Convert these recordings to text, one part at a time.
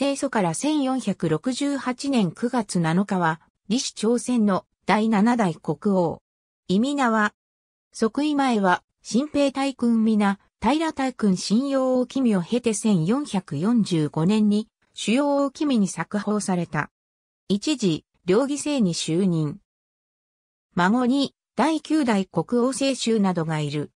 清祖から1468年9月7日は、李氏朝鮮の第7代国王。意味名は、即位前は、新兵大君皆、平大君信用王君を経て1445年に、主要王君に作法された。一時、両義制に就任。孫に、第9代国王清州などがいる。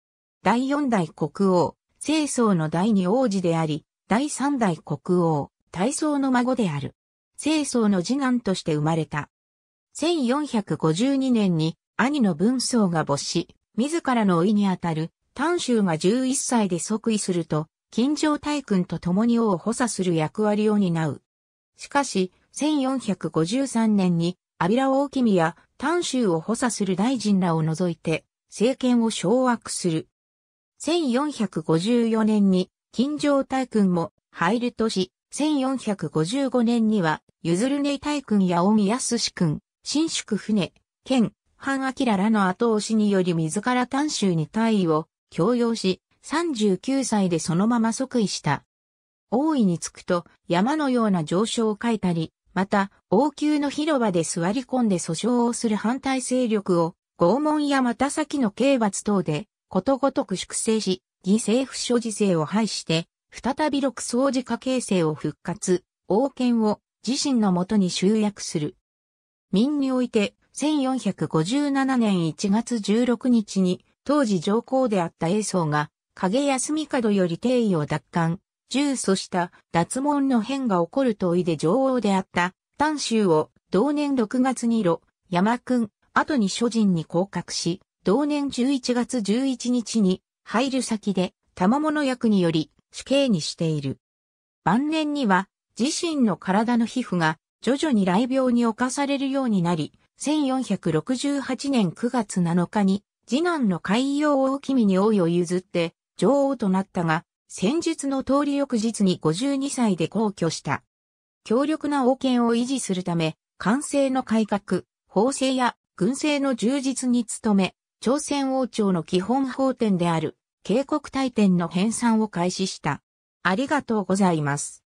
第4代国王、清宗の第2王子であり、第3代国王、大層の孫である。清宗の次男として生まれた。1452年に兄の文宗が没し、自らのいにあたる丹州が11歳で即位すると、金城大君と共に王を補佐する役割を担う。しかし、1453年に、安平大君や丹州を補佐する大臣らを除いて、政権を掌握する。1454年に、金城大君も、入るとし、1455年には、ゆずるねい大君や近江康君、新宿船、県、半明らの後押しにより自ら丹州に大尉を強要し、39歳でそのまま即位した。王位につくと山のような上昇を書いたり、また王宮の広場で座り込んで訴訟をする反対勢力を拷問やまた先の刑罰等でことごとく粛清し、犠牲不所持制を廃して再び六層寺家形成を復活、王権を自身のもとに集約する。民において、1457年1月16日に、当時上皇であった英宗が、影休み角より帝位を奪還、重訴した脱門の変が起こるとおいで女王であった、丹州を同年6月に路、山君、後に諸人に降格し、同年11月11日に、入る先で、玉物役により、死刑にしている。晩年には自身の体の皮膚が徐々に雷病に侵されるようになり、1468年9月7日に次男の海洋王君に王位を譲って女王となったが、先日の通り翌日に52歳で皇居した。強力な王権を維持するため、官制の改革、法制や軍政の充実に努め、朝鮮王朝の基本法典である警告退店の編纂を開始した。ありがとうございます。